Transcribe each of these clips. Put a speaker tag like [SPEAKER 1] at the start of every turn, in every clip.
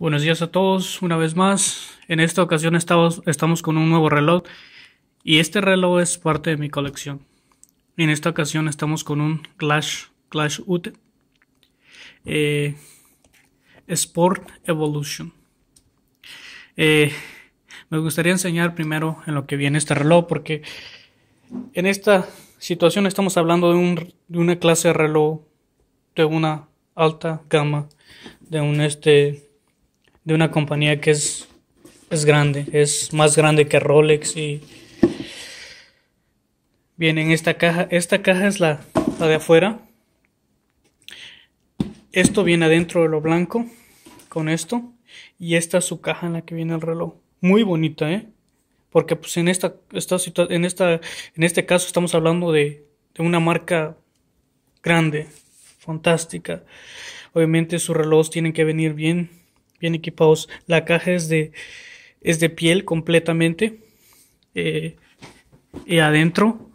[SPEAKER 1] Buenos días a todos, una vez más. En esta ocasión estamos, con un nuevo reloj y este reloj es parte de mi colección. En esta ocasión estamos con un Clash, Clash UT eh, Sport Evolution. Eh, me gustaría enseñar primero en lo que viene este reloj porque en esta situación estamos hablando de, un, de una clase de reloj de una alta gama, de un este de una compañía que es, es grande, es más grande que Rolex y viene en esta caja, esta caja es la, la de afuera, esto viene adentro de lo blanco con esto y esta es su caja en la que viene el reloj, muy bonita, ¿eh? Porque pues en esta, esta en esta en este caso estamos hablando de, de una marca grande, fantástica. Obviamente sus relojes tienen que venir bien bien equipados. La caja es de, es de piel completamente. Eh, y adentro,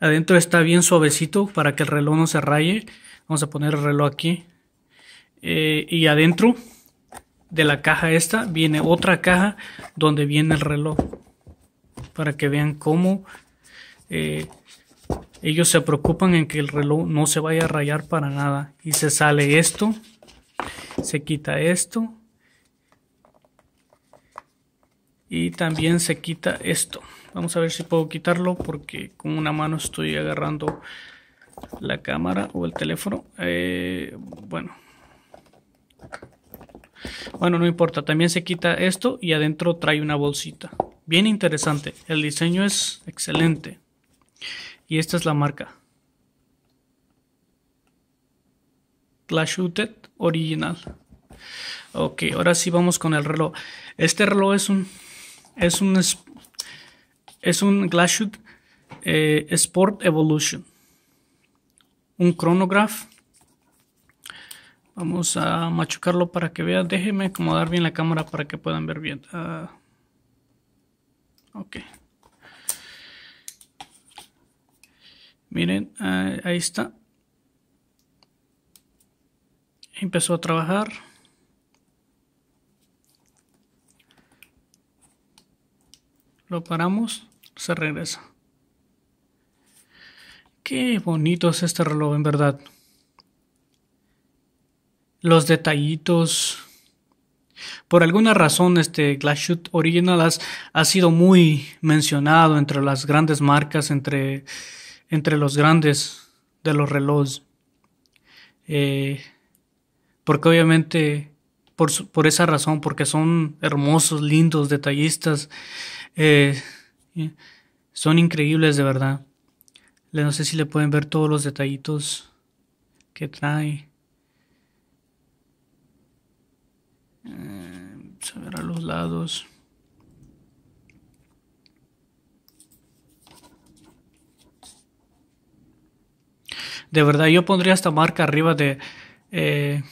[SPEAKER 1] adentro está bien suavecito para que el reloj no se raye. Vamos a poner el reloj aquí. Eh, y adentro de la caja esta viene otra caja donde viene el reloj. Para que vean cómo eh, ellos se preocupan en que el reloj no se vaya a rayar para nada. Y se sale esto. Se quita esto. Y también se quita esto. Vamos a ver si puedo quitarlo porque con una mano estoy agarrando la cámara o el teléfono. Eh, bueno. Bueno, no importa. También se quita esto y adentro trae una bolsita. Bien interesante. El diseño es excelente. Y esta es la marca. Glashut original. Ok, ahora sí vamos con el reloj. Este reloj es un es un es un Glashut eh, Sport Evolution. Un cronograph. Vamos a machucarlo para que vean. Déjenme acomodar bien la cámara para que puedan ver bien. Ah, ok. Miren, ah, ahí está empezó a trabajar. Lo paramos, se regresa. Qué bonito es este reloj, en verdad. Los detallitos. Por alguna razón, este Shoot Original ha sido muy mencionado entre las grandes marcas, entre, entre los grandes de los relojes. Eh, porque obviamente por, por esa razón, porque son hermosos, lindos, detallistas, eh, son increíbles de verdad. No sé si le pueden ver todos los detallitos que trae. a eh, ver a los lados. De verdad, yo pondría esta marca arriba de eh,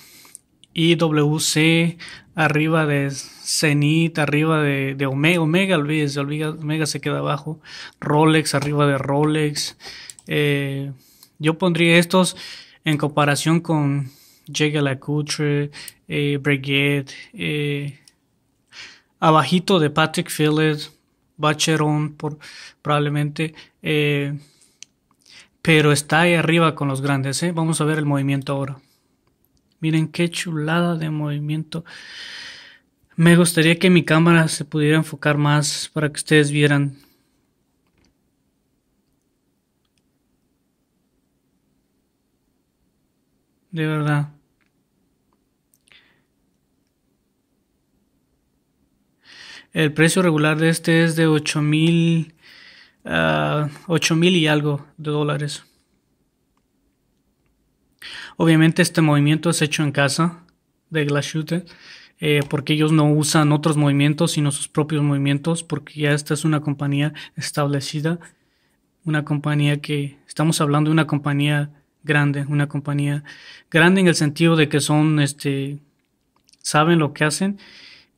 [SPEAKER 1] IWC, arriba de Zenith, arriba de, Omega, Omega, Omega, se queda abajo, Rolex, arriba de Rolex. Eh, yo pondría estos en comparación con Jäger lecoultre eh, Breguet, eh, abajito de Patrick Phillips, Bacheron, por, probablemente. Eh, pero está ahí arriba con los grandes. Vamos a ver el movimiento ahora. Miren qué chulada de movimiento. Me gustaría que mi cámara se pudiera enfocar más para que ustedes vieran. De verdad. El precio regular de este es de 8 mil ah, mil y algo de dólares. Obviamente este movimiento es hecho en casa de Glass eh, porque ellos no usan otros movimientos, sino sus propios movimientos, porque ya esta es una compañía establecida, una compañía que, estamos hablando de una compañía grande, una compañía grande en el sentido de que son, este, saben lo que hacen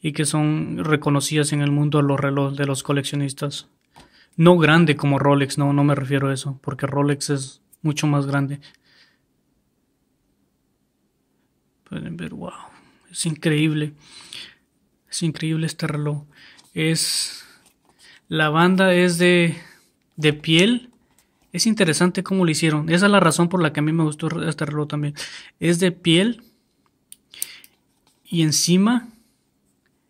[SPEAKER 1] y que son reconocidas en el mundo los relojes de los coleccionistas. No grande como Rolex, no, no me refiero a eso, porque Rolex es mucho más grande. Pueden ver, wow, es increíble. Es increíble este reloj. Es. La banda es de, de piel. Es interesante cómo lo hicieron. Esa es la razón por la que a mí me gustó este reloj también. Es de piel. Y encima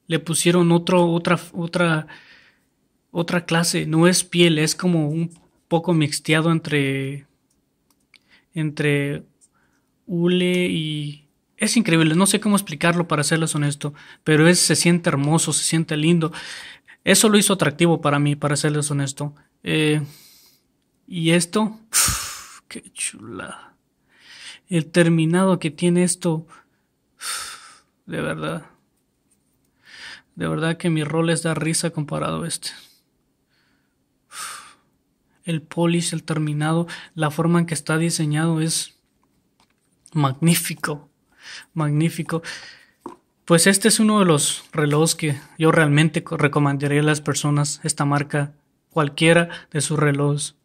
[SPEAKER 1] le pusieron otro, otra, otra, otra clase. No es piel, es como un poco mixteado entre, entre hule y, es increíble, no sé cómo explicarlo para serles honesto, pero es, se siente hermoso, se siente lindo. Eso lo hizo atractivo para mí, para serles honesto. Eh, y esto, qué chula. El terminado que tiene esto, de verdad. De verdad que mi rol es da risa comparado a este. el polish, el terminado, la forma en que está diseñado es magnífico magnífico. Pues este es uno de los relojes que yo realmente recomendaría a las personas, esta marca, cualquiera de sus relojes,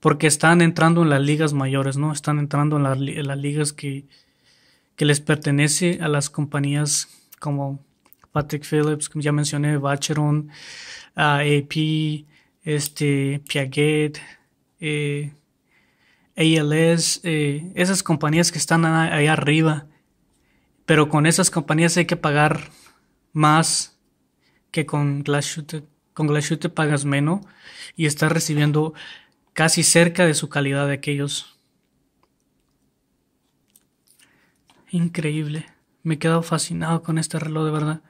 [SPEAKER 1] porque están entrando en las ligas mayores, ¿no? Están entrando en, las ligas que, que les pertenece a las compañías como Patrick Phillips, como ya mencioné, Bacheron, AP, ah, este, Piaget, eh, ALS, eh, esas compañías que están ahí arriba pero con esas compañías hay que pagar más que con Glashütte. Con Glashütte pagas menos y estás recibiendo casi cerca de su calidad de aquellos. Increíble. Me he quedado fascinado con este reloj de verdad.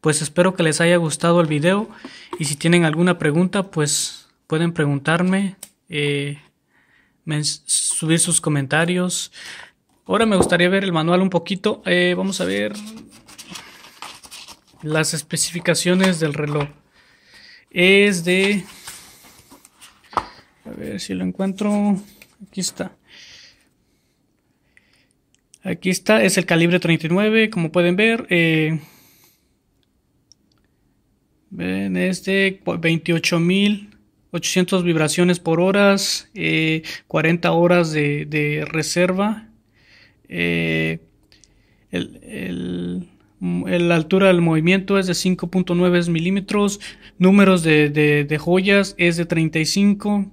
[SPEAKER 1] Pues espero que les haya gustado el video y si tienen alguna pregunta pues pueden preguntarme. Eh, subir sus comentarios. Ahora me gustaría ver el manual un poquito. Eh, vamos a ver las especificaciones del reloj. Es de... A ver si lo encuentro. Aquí está. Aquí está, es el calibre 39, como pueden ver. Eh, ven, es de 28 mil 800 vibraciones por horas, 40 eh, horas de, reserva. Eh, la altura del movimiento es de 5.9 milímetros. Números de, joyas es de 35.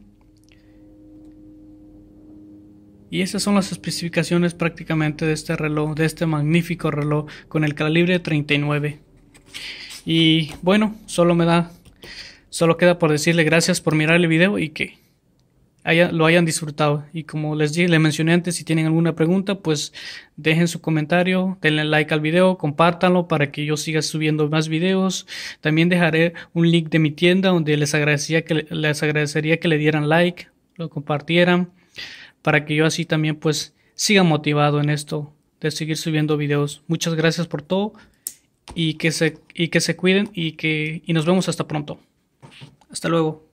[SPEAKER 1] Y esas son las especificaciones prácticamente de este reloj, de este magnífico reloj con el calibre 39. Y bueno, solo me da Solo queda por decirle gracias por mirar el video y que lo hayan disfrutado. Y como les mencioné antes, si tienen alguna pregunta, pues dejen su comentario, denle like al video, compártanlo para que yo siga subiendo más videos. También dejaré un link de mi tienda donde les agradecería que, les agradecería que le dieran like, lo compartieran, para que yo así también pues siga motivado en esto de seguir subiendo videos. Muchas gracias por todo y que se, y que se cuiden y, que, y nos vemos hasta pronto. Hasta luego.